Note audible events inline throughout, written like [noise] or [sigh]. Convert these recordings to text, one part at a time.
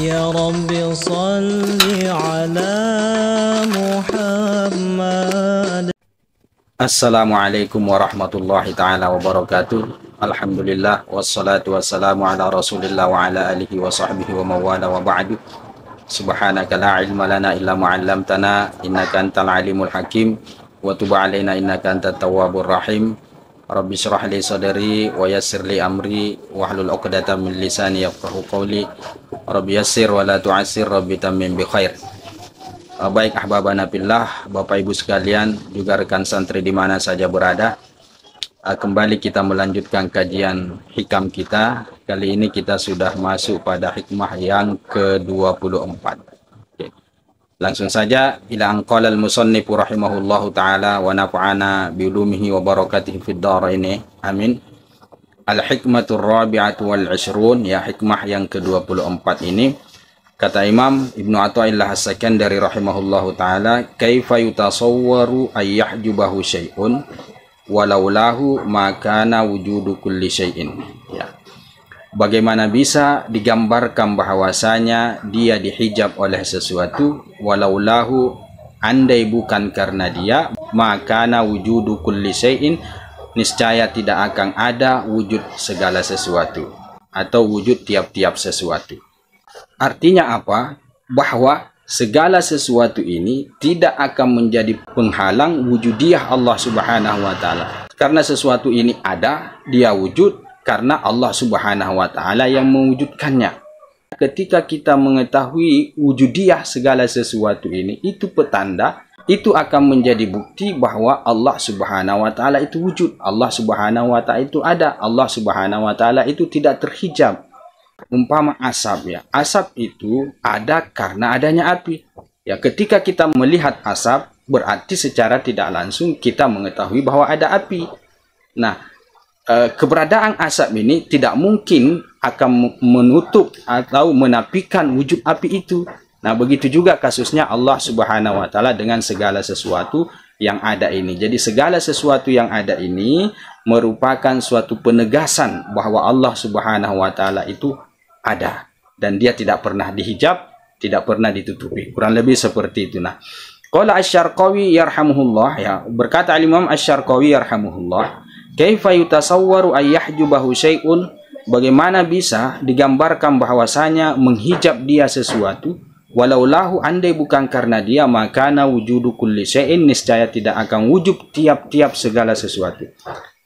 يا رب صل على محمد السلام عليكم ورحمة الله تعالى وبركاته الحمد لله والصلاة والسلام على رسول الله وعلى آله وصحبه ومواله وبعد سبحانك لا علم لنا إلا ما علمتنا إنك أنت العليم الحكيم وتب علينا إنك أنت التواب الرحيم Rabbi syrah li sadari wa yassir li amri wahlul 'uqdatam min lisani yafqahu qawli. Rabbi yassir wa la tu'assir Rabbi tamim bi khair. Eh, baik ahbabana billah, Bapak Ibu sekalian, juga rekan santri di mana saja berada. Eh, kembali kita melanjutkan kajian hikam kita. Kali ini kita sudah masuk pada hikmah yang ke-24. Langsung saja ila anqala al-musannifu rahimahullahu taala wa nafa'ana bi ulumihi wa barakatihi fid dharain. Amin. Al-hikmatur rabi'atu wal 'ishrun ya hikmah yang ke-24 ini kata Imam Ibnu Athaillah as dari rahimahullahu taala kaifa yutasawwaru ay yahjubahu syai'un walau lahu ma kana wujudu kulli syai'in. Bagaimana bisa digambarkan bahwasanya dia dihijab oleh sesuatu walaulahu andai bukan karena dia maka na wujudu kulli syai'in niscaya tidak akan ada wujud segala sesuatu atau wujud tiap-tiap sesuatu. Artinya apa? Bahwa segala sesuatu ini tidak akan menjadi penghalang wujudiah Allah Subhanahu wa taala. Karena sesuatu ini ada, dia wujud, karena Allah Subhanahu wa taala yang mewujudkannya. Ketika kita mengetahui wujudiah segala sesuatu ini, itu petanda, itu akan menjadi bukti bahawa Allah Subhanahu wa taala itu wujud. Allah Subhanahu wa taala itu ada. Allah Subhanahu wa taala itu tidak terhijab. Umpama asap ya. Asap itu ada karena adanya api. Ya, ketika kita melihat asap berarti secara tidak langsung kita mengetahui bahawa ada api. Nah, Eh, keberadaan asap ini tidak mungkin akan menutup atau menapikan wujud api itu. Nah, begitu juga kasusnya Allah Subhanahu wa taala dengan segala sesuatu yang ada ini. Jadi segala sesuatu yang ada ini merupakan suatu penegasan bahwa Allah Subhanahu wa taala itu ada dan dia tidak pernah dihijab, tidak pernah ditutupi. Kurang lebih seperti itu nah. Qala Asy-Syarqawi yarhamuhullah ya berkata Al Imam Asy-Syarqawi yarhamuhullah ya. Kaifa yutasawwaru ayyahjubahu syai'un? Bagaimana bisa digambarkan bahwasanya menghijab dia sesuatu? Walaulahu andai bukan karena dia makana wujudu kulli syai'in niscaya tidak akan wujud tiap-tiap segala sesuatu.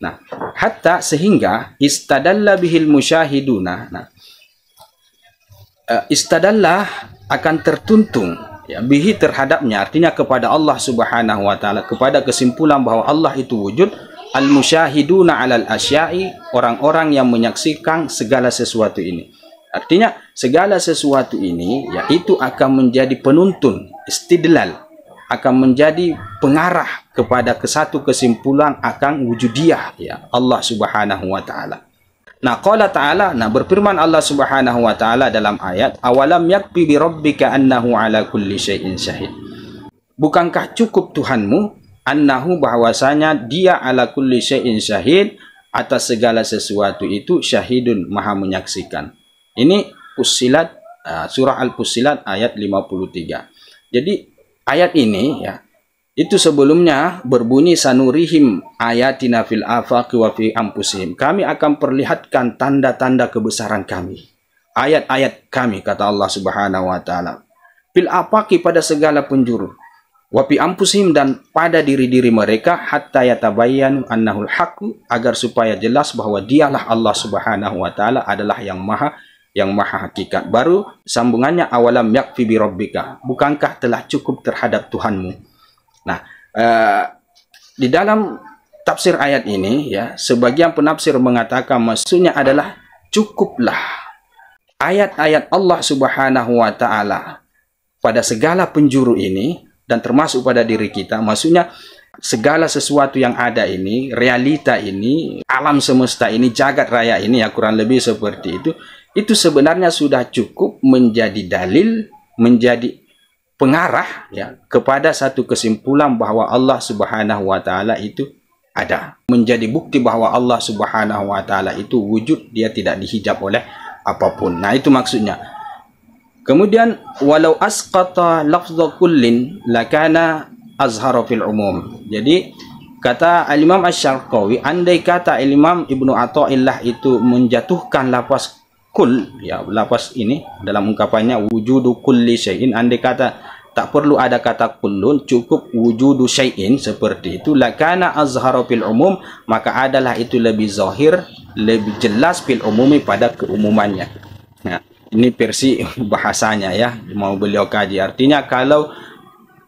Nah, hatta sehingga istadalla bihil musyahiduna. Nah, eh, istadalla akan tertuntung ya, bihi terhadapnya artinya kepada Allah Subhanahu wa taala kepada kesimpulan bahwa Allah itu wujud Al-Mushahiduna al-Asyai, orang-orang yang menyaksikan segala sesuatu ini. Artinya, segala sesuatu ini, yaitu akan menjadi penuntun, istidlal, akan menjadi pengarah kepada kesatu kesimpulan akan wujudiah, ya Allah subhanahu wa ta'ala. Nah, qala ta'ala, nah berfirman Allah subhanahu wa ta'ala dalam ayat, awalam yakbi bi rabbika annahu ala kulli syai'in syahid. Bukankah cukup Tuhanmu annahu bahwasanya dia ala kulli syai'in syahid atas segala sesuatu itu syahidun maha menyaksikan. Ini Fussilat ah, surah Al-Fussilat ayat 53. Jadi ayat ini ya itu sebelumnya berbunyi sanurihim ayatina fil afaqi wa fi Kami akan perlihatkan tanda-tanda kebesaran kami. Ayat-ayat kami kata Allah Subhanahu wa taala. Fil afaqi pada segala penjuru wapi ampusim dan pada diri-diri mereka hatta yatabayyanu annahul haqqu agar supaya jelas bahwa dialah Allah Subhanahu wa taala adalah yang maha yang maha hakikat. Baru sambungannya awalam yakfi bi rabbika. Bukankah telah cukup terhadap Tuhanmu? Nah, eh, di dalam tafsir ayat ini ya, sebagian penafsir mengatakan maksudnya adalah cukuplah ayat-ayat Allah Subhanahu wa taala pada segala penjuru ini dan termasuk pada diri kita. Maksudnya segala sesuatu yang ada ini, realita ini, alam semesta ini, jagat raya ini ya kurang lebih seperti itu. Itu sebenarnya sudah cukup menjadi dalil, menjadi pengarah ya kepada satu kesimpulan bahwa Allah Subhanahu wa taala itu ada. Menjadi bukti bahwa Allah Subhanahu wa taala itu wujud, dia tidak dihijab oleh apapun. Nah, itu maksudnya. Kemudian walau asqata lafdha kullin lakana azhara fil umum. Jadi kata Al-Imam Asy-Syarqawi andai kata Al-Imam Ibnu Athaillah itu menjatuhkan lafaz kul ya lafaz ini dalam ungkapannya wujudu kulli syai'in andai kata tak perlu ada kata kullun cukup wujudu syai'in seperti itu lakana azhara fil umum maka adalah itu lebih zahir lebih jelas fil umumi pada keumumannya. Nah. Ini versi bahasanya ya, mau beliau kaji. Artinya kalau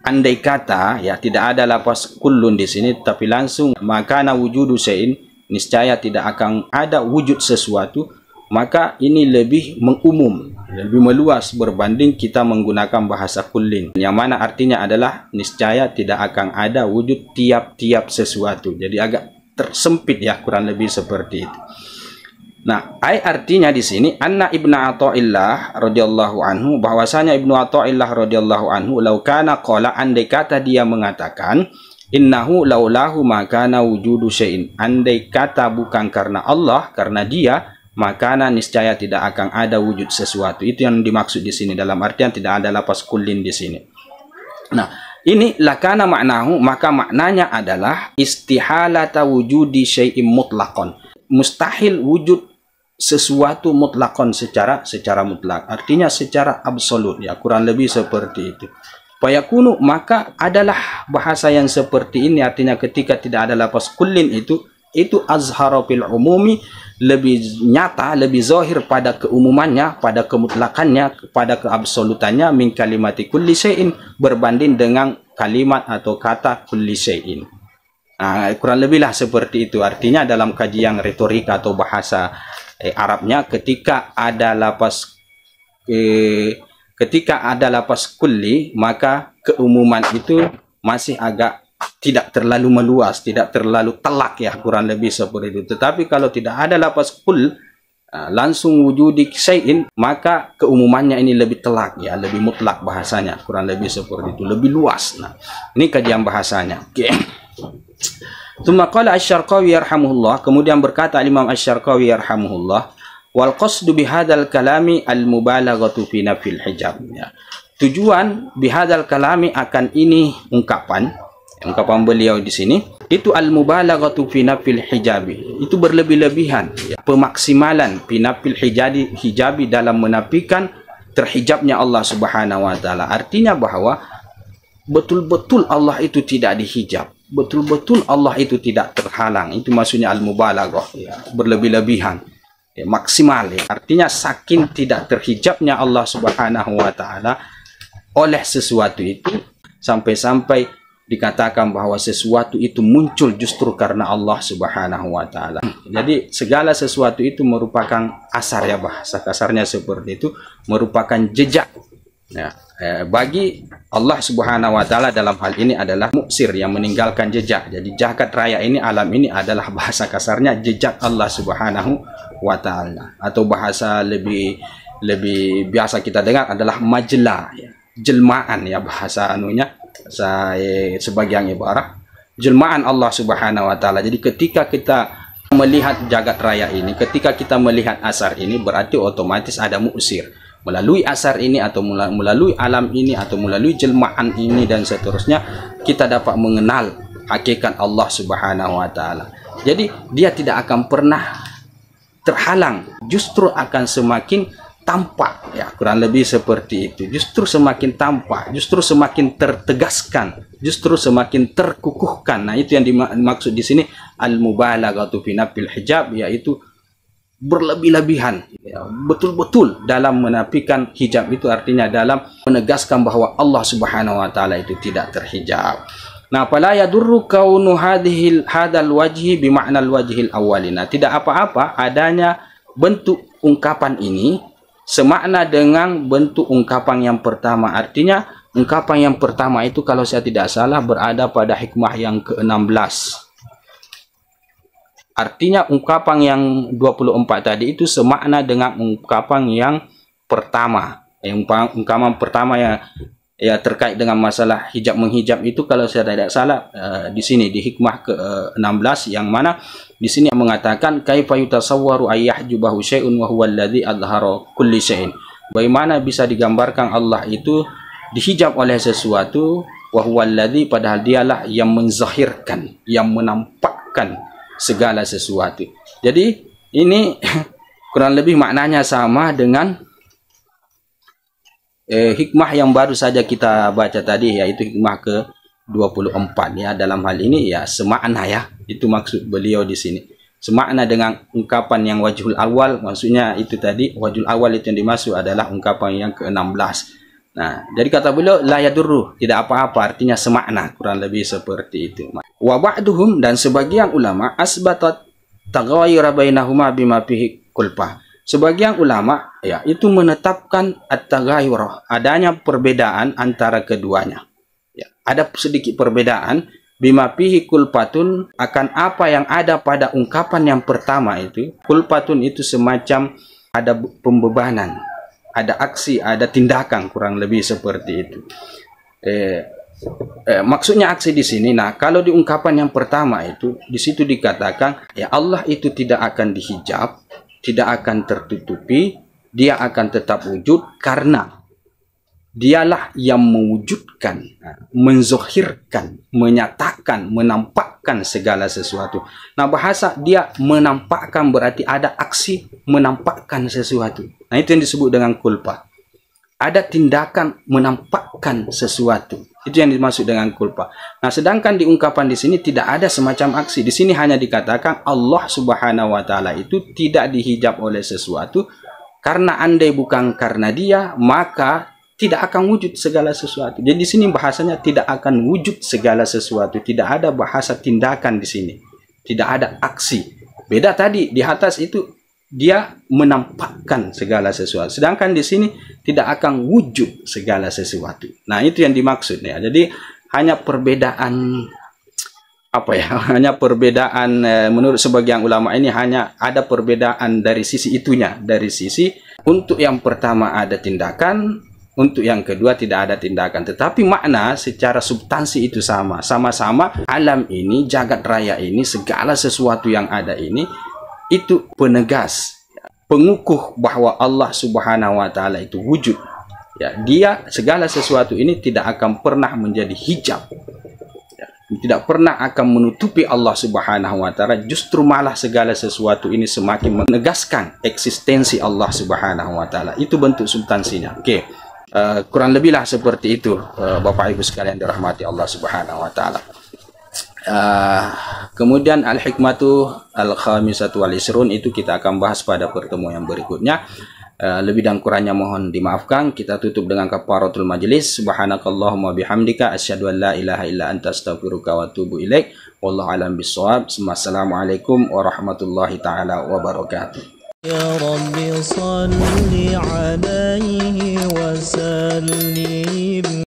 andai kata ya tidak ada lapas kulun di sini tapi langsung maka wujud wujudu sein niscaya tidak akan ada wujud sesuatu maka ini lebih mengumum lebih meluas berbanding kita menggunakan bahasa kullin yang mana artinya adalah niscaya tidak akan ada wujud tiap-tiap sesuatu jadi agak tersempit ya kurang lebih seperti itu Nah, ai artinya di sini anna Ibnu Athaillah radhiyallahu anhu bahwasanya Ibnu Athaillah radhiyallahu anhu lau kana qala andai kata dia mengatakan innahu laulahu makana wujudu syai'in andai kata bukan karena Allah karena dia maka niscaya tidak akan ada wujud sesuatu. Itu yang dimaksud di sini dalam artian tidak ada lapas kulin di sini. Nah, ini lakana maknahu maka maknanya adalah istihalata wujudi syai'in mutlakon. Mustahil wujud sesuatu mutlakon secara secara mutlak artinya secara absolut ya kurang lebih seperti itu Payakunu maka adalah bahasa yang seperti ini artinya ketika tidak ada lapas kulin itu itu azharopil fil umumi lebih nyata lebih zahir pada keumumannya pada kemutlakannya pada keabsolutannya min kalimati kulli syai'in berbanding dengan kalimat atau kata kulli syai'in nah, kurang lebihlah seperti itu artinya dalam kajian retorika atau bahasa eh, Arabnya ketika ada lapas eh, ketika ada lapas kulli maka keumuman itu masih agak tidak terlalu meluas, tidak terlalu telak ya kurang lebih seperti itu. Tetapi kalau tidak ada lapas kul eh, langsung wujud syai'in maka keumumannya ini lebih telak ya, lebih mutlak bahasanya kurang lebih seperti itu, lebih luas. Nah, ini kajian bahasanya. Okay. Tsumma qala Asy-Syarqawi yarhamuhullah, kemudian berkata Imam Asy-Syarqawi yarhamuhullah, wal qasdu bihadal kalami al mubalaghatu fi nafil hijab. Ya. Tujuan bihadal kalami akan ini ungkapan ungkapan beliau di sini itu al mubalaghatu fi nafil hijabi. Itu berlebih-lebihan, ya. pemaksimalan fi nafil hijabi hijabi dalam menafikan terhijabnya Allah Subhanahu wa taala. Artinya bahwa betul-betul Allah itu tidak dihijab betul-betul Allah itu tidak terhalang itu maksudnya al-mubalaghah ya, berlebih-lebihan ya, maksimal ya. artinya saking tidak terhijabnya Allah Subhanahu wa taala oleh sesuatu itu sampai-sampai dikatakan bahwa sesuatu itu muncul justru karena Allah Subhanahu wa taala. Jadi segala sesuatu itu merupakan asar ya bahasa kasarnya seperti itu merupakan jejak ya, eh, bagi Allah Subhanahu wa taala dalam hal ini adalah muksir yang meninggalkan jejak. Jadi jagat raya ini alam ini adalah bahasa kasarnya jejak Allah Subhanahu wa taala atau bahasa lebih lebih biasa kita dengar adalah majla ya. jelmaan ya bahasa anunya saya eh, sebagian ibarat jelmaan Allah Subhanahu wa taala. Jadi ketika kita melihat jagat raya ini, ketika kita melihat asar ini berarti otomatis ada muksir melalui asar ini atau melalui alam ini atau melalui jelmaan ini dan seterusnya kita dapat mengenal hakikat Allah Subhanahu wa taala. Jadi dia tidak akan pernah terhalang, justru akan semakin tampak ya kurang lebih seperti itu. Justru semakin tampak, justru semakin tertegaskan, justru semakin terkukuhkan. Nah, itu yang dimaksud di sini al-mubalaghatu fi nafil hijab yaitu berlebih-lebihan ya, betul-betul dalam menafikan hijab itu artinya dalam menegaskan bahwa Allah Subhanahu wa taala itu tidak terhijab. Nah, fala yadurru kaunu hadhil hadal wajhi bi ma'nal wajhil awwalina. Tidak apa-apa adanya bentuk ungkapan ini semakna dengan bentuk ungkapan yang pertama. Artinya ungkapan yang pertama itu kalau saya tidak salah berada pada hikmah yang ke-16 Artinya ungkapan yang 24 tadi itu semakna dengan ungkapan yang pertama. yang eh, ungkapan pertama ya ya terkait dengan masalah hijab menghijab itu kalau saya tidak salah uh, di sini di hikmah ke-16 yang mana di sini mengatakan kaifa yutasawwaru ayyahjubahu syai'un wa huwa alladhi adhara kulli syai'in. Bagaimana bisa digambarkan Allah itu dihijab oleh sesuatu wahwalladzi padahal dialah yang menzahirkan yang menampakkan segala sesuatu. Jadi ini [laughs] kurang lebih maknanya sama dengan eh, hikmah yang baru saja kita baca tadi yaitu hikmah ke 24 ya dalam hal ini ya semakna ya itu maksud beliau di sini semakna dengan ungkapan yang wajhul awal maksudnya itu tadi wajhul awal itu yang dimaksud adalah ungkapan yang ke-16 Nah, jadi kata beliau la yadurru, tidak apa-apa, artinya semakna, kurang lebih seperti itu. Wa ba'duhum dan sebagian ulama asbatat taghayura bainahuma bima fihi kulpah. Sebagian ulama ya itu menetapkan at-taghayur, adanya perbedaan antara keduanya. Ya, ada sedikit perbedaan bima fihi kulpatun akan apa yang ada pada ungkapan yang pertama itu. Kulpatun itu semacam ada pembebanan, ada aksi, ada tindakan kurang lebih seperti itu. Eh, eh, maksudnya aksi di sini. Nah, kalau diungkapan yang pertama itu di situ dikatakan ya Allah itu tidak akan dihijab, tidak akan tertutupi, dia akan tetap wujud karena dialah yang mewujudkan, nah, menzohirkan, menyatakan, menampakkan segala sesuatu. Nah, bahasa dia menampakkan berarti ada aksi menampakkan sesuatu. Nah, itu yang disebut dengan kulpa. Ada tindakan menampakkan sesuatu. Itu yang dimaksud dengan kulpa. Nah, sedangkan diungkapan di sini tidak ada semacam aksi. Di sini hanya dikatakan Allah Subhanahu wa taala itu tidak dihijab oleh sesuatu karena andai bukan karena dia, maka tidak akan wujud segala sesuatu. Jadi di sini bahasanya tidak akan wujud segala sesuatu. Tidak ada bahasa tindakan di sini. Tidak ada aksi. Beda tadi di atas itu dia menampakkan segala sesuatu. Sedangkan di sini tidak akan wujud segala sesuatu. Nah, itu yang dimaksud ya. Jadi hanya perbedaan apa ya? [laughs] Hanya perbedaan eh, menurut sebagian ulama ini hanya ada perbedaan dari sisi itunya, dari sisi untuk yang pertama ada tindakan, untuk yang kedua tidak ada tindakan. Tetapi makna secara substansi itu sama. Sama-sama alam ini, jagat raya ini, segala sesuatu yang ada ini itu penegas pengukuh bahwa Allah Subhanahu wa taala itu wujud. Ya, dia segala sesuatu ini tidak akan pernah menjadi hijab. Ya, tidak pernah akan menutupi Allah Subhanahu wa taala, justru malah segala sesuatu ini semakin menegaskan eksistensi Allah Subhanahu wa taala. Itu bentuk substansinya. Oke. Uh, kurang lebihlah seperti itu uh, Bapak Ibu sekalian dirahmati Allah Subhanahu wa taala. Uh, kemudian al-hikmatu al-khamisatu wal isrun itu kita akan bahas pada pertemuan yang berikutnya. Uh, lebih dan kurangnya mohon dimaafkan. Kita tutup dengan kafaratul majlis. Subhanakallahumma bihamdika asyhadu an la ilaha illa anta astaghfiruka wa atubu ilaik. Wallahu alam bisawab. Assalamualaikum warahmatullahi taala wabarakatuh. يا رب صل عليه وسلم